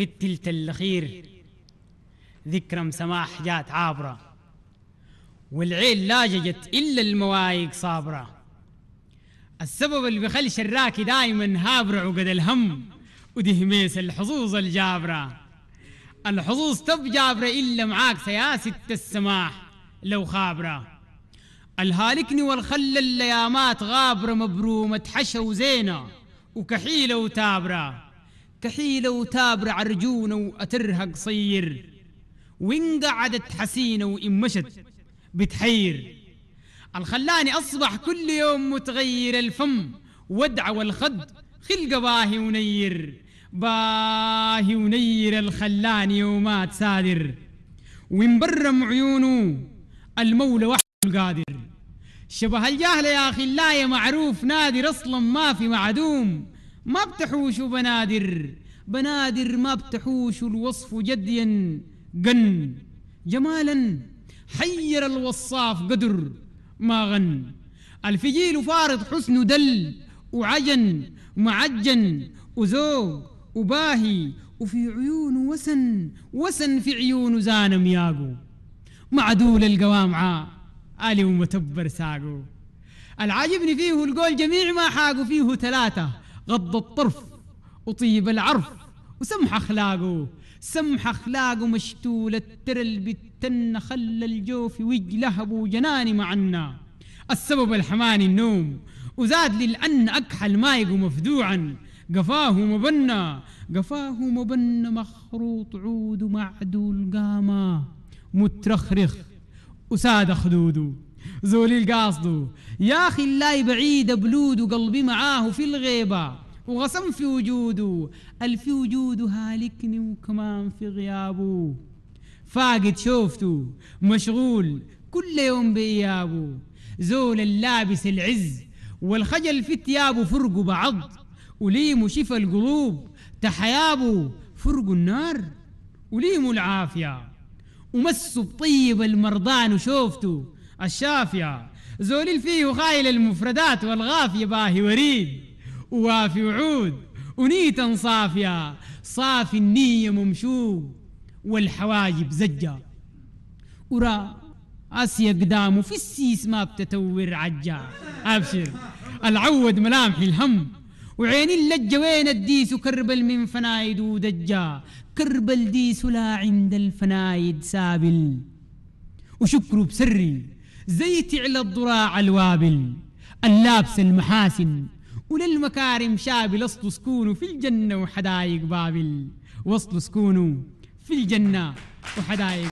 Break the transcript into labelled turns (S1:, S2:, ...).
S1: في التلت الأخير ذكرى سماح جات عابرة لا لاججت إلا الموايق صابرة السبب اللي بخلي شراكي دايما هابرع عقد الهم ودهميس الحظوظ الجابرة الحظوظ تب جابرة إلا معاك سياسة السماح لو خابرة الهالكني والخل الليامات غابرة مبرومة حشا وزينة وكحيلة وتابرة كحيلة وتابر عرجونة وأترهق قصير وإن قعدت حسينة وإن مشت بتحير الخلاني أصبح كل يوم متغير الفم ودعة والخد خلقه باهي ونير باهي ونير الخلاني يومات سادر برم عيونه المولى وحده القادر شبه الجاهل يا أخي الله معروف نادر أصلا ما في معدوم ما بتحوش بنادر بنادر ما بتحوش الوصف جديا قن جمالا حير الوصاف قدر ما غن الفجيل فارض حسن دل وعجن معجن وزوج وباهي وفي عيون وسن وسن في عيون زانم ياقو معدول القوامعة آلي ومتبر ساقو العاجبني فيه القول جميع ما حاقوا فيه ثلاثة غض الطرف وطيب العرف وسمح أخلاقه سمح أخلاقه مشتول الترل بالتن خلى الجوف ابو جنان معنا السبب الحماني النوم وزاد للان أكحل مايق مفدوعا قفاه مبنى قفاه مبنى مخروط عود معدول قامة مترخرخ وساد خدوده زوليل قاصده يا أخي الله بعيد بلود وقلبي معاه في الغيبة وغصم في وجوده الفي وجوده هالكني وكمان في غيابه فاقد شوفته مشغول كل يوم بإيابه زول اللابس العز والخجل في ثيابه فرقوا بعض وليموا شفا القلوب تحيابه فرقوا النار وليموا العافية ومسوا بطيب المرضان وشوفته الشافية زول فيه خايل المفردات والغافية باهي وريد ووافي وعود ونيتا صافية صافي النية ممشو والحواجب زجة ورا آسيا قدامه في السيس ما بتتور عجا أبشر العود ملامح الهم وعيني اللجة وين الديس كربل من فنايد ودجا كربل ديس لا عند الفنايد سابل وشكره بسري زي تعلى الضراع الوابل اللابس المحاسن وللمكارم شابل اصل سكونه في الجنة وحدايق بابل وصل سكونه في الجنة وحدايق